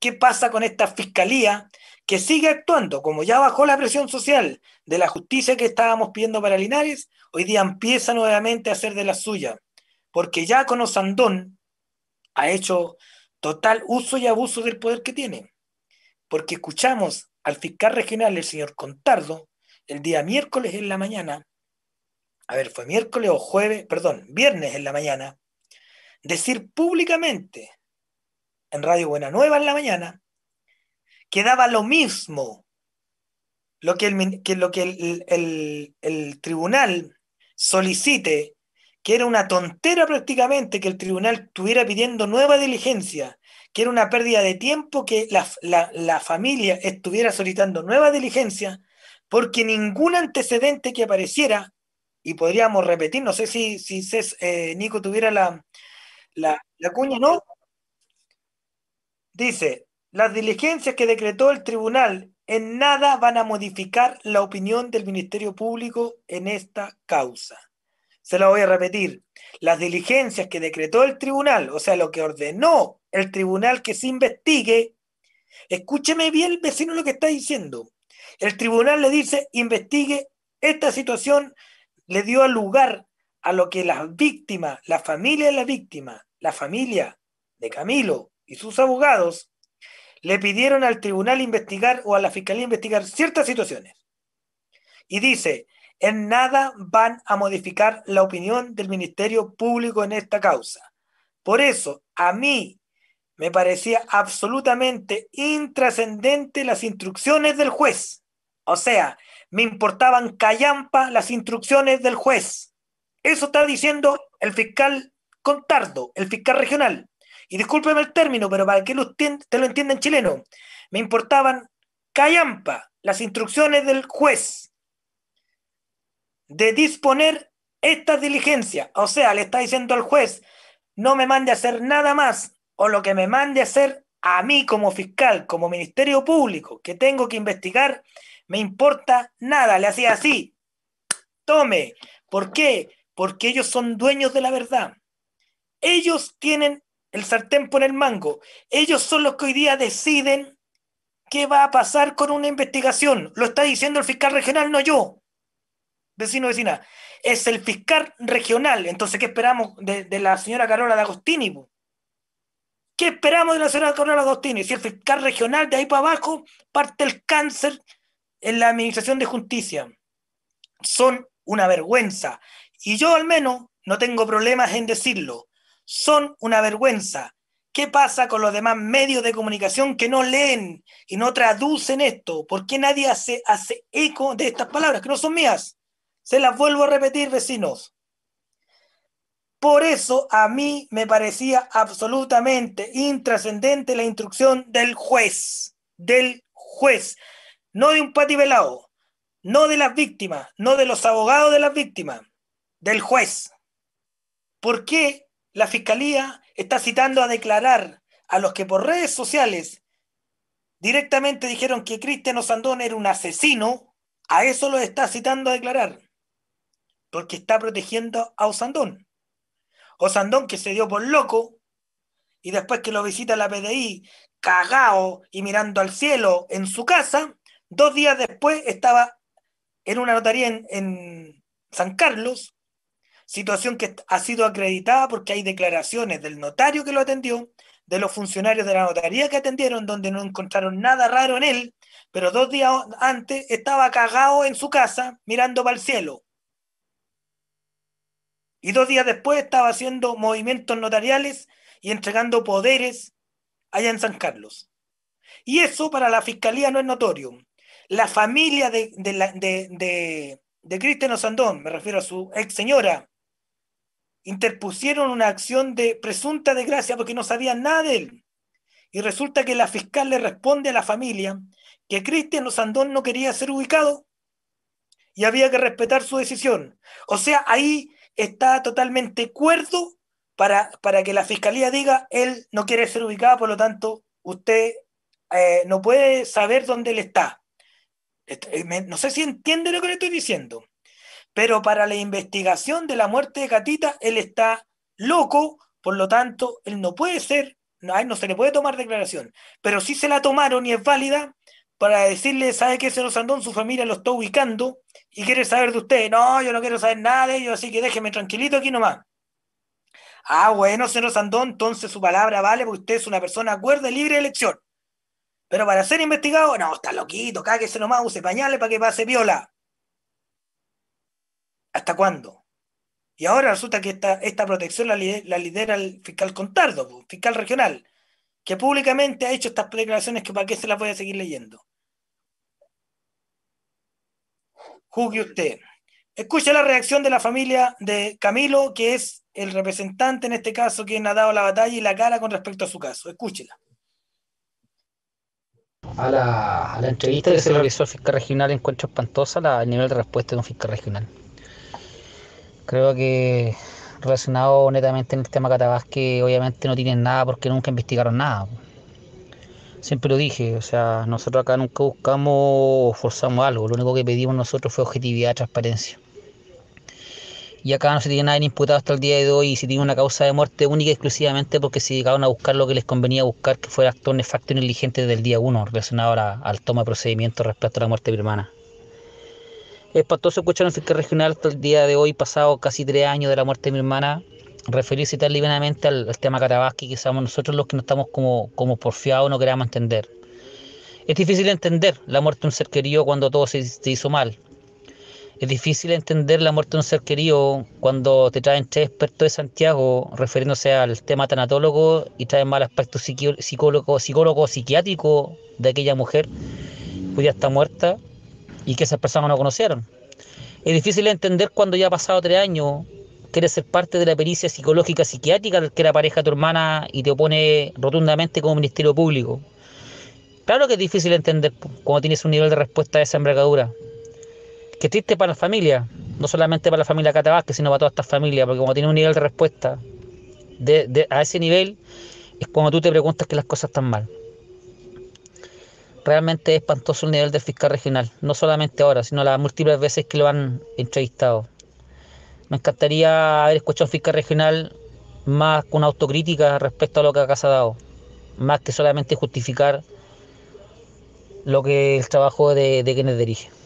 ¿Qué pasa con esta fiscalía que sigue actuando? Como ya bajó la presión social de la justicia que estábamos pidiendo para Linares, hoy día empieza nuevamente a hacer de la suya. Porque ya con Osandón ha hecho total uso y abuso del poder que tiene. Porque escuchamos al fiscal regional, el señor Contardo, el día miércoles en la mañana, a ver, fue miércoles o jueves, perdón, viernes en la mañana, decir públicamente en Radio Buena Nueva en la mañana, quedaba lo mismo lo que el, lo que el, tribunal solicite, que era una tontera prácticamente que el tribunal estuviera pidiendo nueva diligencia, que era una pérdida de tiempo que la, familia estuviera solicitando nueva diligencia, porque ningún antecedente que apareciera, y podríamos repetir, no sé si, si eh, Nico tuviera la, la, la cuña, ¿no? Dice, las diligencias que decretó el tribunal en nada van a modificar la opinión del Ministerio Público en esta causa. Se la voy a repetir. Las diligencias que decretó el tribunal, o sea, lo que ordenó el tribunal que se investigue, escúcheme bien, vecino, lo que está diciendo. El tribunal le dice, investigue esta situación, le dio lugar a lo que las víctimas, la familia de la víctima, la familia de Camilo, y sus abogados le pidieron al tribunal investigar o a la fiscalía investigar ciertas situaciones. Y dice, en nada van a modificar la opinión del Ministerio Público en esta causa. Por eso, a mí me parecía absolutamente intrascendente las instrucciones del juez. O sea, me importaban callampa las instrucciones del juez. Eso está diciendo el fiscal Contardo, el fiscal regional. Y discúlpeme el término, pero para que lo lo entienda en chileno, me importaban callampa las instrucciones del juez de disponer estas diligencias. O sea, le está diciendo al juez, no me mande a hacer nada más, o lo que me mande a hacer a mí como fiscal, como Ministerio Público, que tengo que investigar, me importa nada. Le hacía así, tome. ¿Por qué? Porque ellos son dueños de la verdad. Ellos tienen el sartén pone el mango. Ellos son los que hoy día deciden qué va a pasar con una investigación. Lo está diciendo el fiscal regional, no yo. Vecino, vecina. Es el fiscal regional. Entonces, ¿qué esperamos de, de la señora Carola D'Agostini? ¿Qué esperamos de la señora Carola D'Agostini? Si el fiscal regional de ahí para abajo parte el cáncer en la administración de justicia. Son una vergüenza. Y yo al menos no tengo problemas en decirlo son una vergüenza. ¿Qué pasa con los demás medios de comunicación que no leen y no traducen esto? ¿Por qué nadie hace, eco de estas palabras que no son mías? Se las vuelvo a repetir, vecinos. Por eso a mí me parecía absolutamente intrascendente la instrucción del juez, del juez, no de un pativelado, no de las víctimas, no de los abogados de las víctimas, del juez. ¿Por qué la Fiscalía está citando a declarar a los que por redes sociales directamente dijeron que Cristian Osandón era un asesino, a eso lo está citando a declarar, porque está protegiendo a Osandón. Osandón que se dio por loco y después que lo visita la PDI, cagao y mirando al cielo en su casa, dos días después estaba en una notaría en San Carlos situación que ha sido acreditada porque hay declaraciones del notario que lo atendió, de los funcionarios de la notaría que atendieron, donde no encontraron nada raro en él, pero dos días antes estaba cagado en su casa mirando para el cielo. Y dos días después estaba haciendo movimientos notariales y entregando poderes allá en San Carlos. Y eso para la fiscalía no es notorio. La familia de, Cristiano Sandón, me refiero a su ex señora, interpusieron una acción de presunta desgracia porque no sabían nada de él. Y resulta que la fiscal le responde a la familia que Cristian Osandón no quería ser ubicado y había que respetar su decisión. O sea, ahí está totalmente cuerdo para, para que la fiscalía diga, él no quiere ser ubicado, por lo tanto, usted eh, no puede saber dónde él está. Este, eh, no sé si entiende lo que le estoy diciendo pero para la investigación de la muerte de Catita, él está loco, por lo tanto, él no puede ser, no, no se le puede tomar declaración, pero sí se la tomaron y es válida para decirle, ¿sabe qué, señor Sandón? Su familia lo está ubicando y quiere saber de usted. No, yo no quiero saber nada de ellos, así que déjeme tranquilito aquí nomás. Ah, bueno, señor Sandón, entonces su palabra vale porque usted es una persona cuerda y libre de elección. Pero para ser investigado, no, está loquito, cáguese nomás, use pañales para que pase viola. ¿Hasta cuándo? Y ahora resulta que esta, esta protección la, lidera el fiscal Contardo, fiscal regional, que públicamente ha hecho estas declaraciones que para qué se las voy a seguir leyendo. Juzgue usted. Escuche la reacción de la familia de Camilo, que es el representante en este caso quien ha dado la batalla y la cara con respecto a su caso. Escúchela. A la, entrevista que se realizó al fiscal regional encuentro espantosa la, nivel de respuesta de un fiscal regional. Creo que relacionado netamente en el tema que obviamente no tienen nada porque nunca investigaron nada. Siempre lo dije, o sea, nosotros acá nunca buscamos o forzamos algo, lo único que pedimos nosotros fue objetividad, y transparencia. Y acá no se tiene nadie imputado hasta el día de hoy y se tiene una causa de muerte única y exclusivamente porque se dedicaron a buscar lo que les convenía buscar, que fuera actor nefacto y e negligente desde día 1 relacionado al toma de procedimiento respecto a la muerte hermana. Es espantoso escuchar en fiscal regional hasta el día de hoy, pasado casi tres años de la muerte de mi hermana, referirse tan libremente al, tema Carabasqui, que somos nosotros los que no estamos como, como porfiados, no queremos entender. Es difícil entender la muerte de un ser querido cuando todo se, se hizo mal. Es difícil entender la muerte de un ser querido cuando te traen tres expertos de Santiago refiriéndose al tema tanatólogo y traen mal aspecto psicólogo, psicólogo psiquiátrico de aquella mujer cuya está muerta y que esas personas no conocieron. Es difícil entender cuando ya ha pasado tres años, quieres ser parte de la pericia psicológica psiquiátrica que la pareja tu hermana y te opone rotundamente como Ministerio Público. Claro que es difícil entender cuando tienes un nivel de respuesta de esa envergadura. Que triste para la familia, no solamente para la familia Catabasque, sino para todas estas familias, porque cuando tienes un nivel de respuesta de, a ese nivel es cuando tú te preguntas que las cosas están mal realmente es espantoso el nivel del fiscal regional, no solamente ahora, sino las múltiples veces que lo han entrevistado. Me encantaría haber escuchado al fiscal regional más con autocrítica respecto a lo que acá se ha dado, más que solamente justificar lo que el trabajo de, de quienes dirige.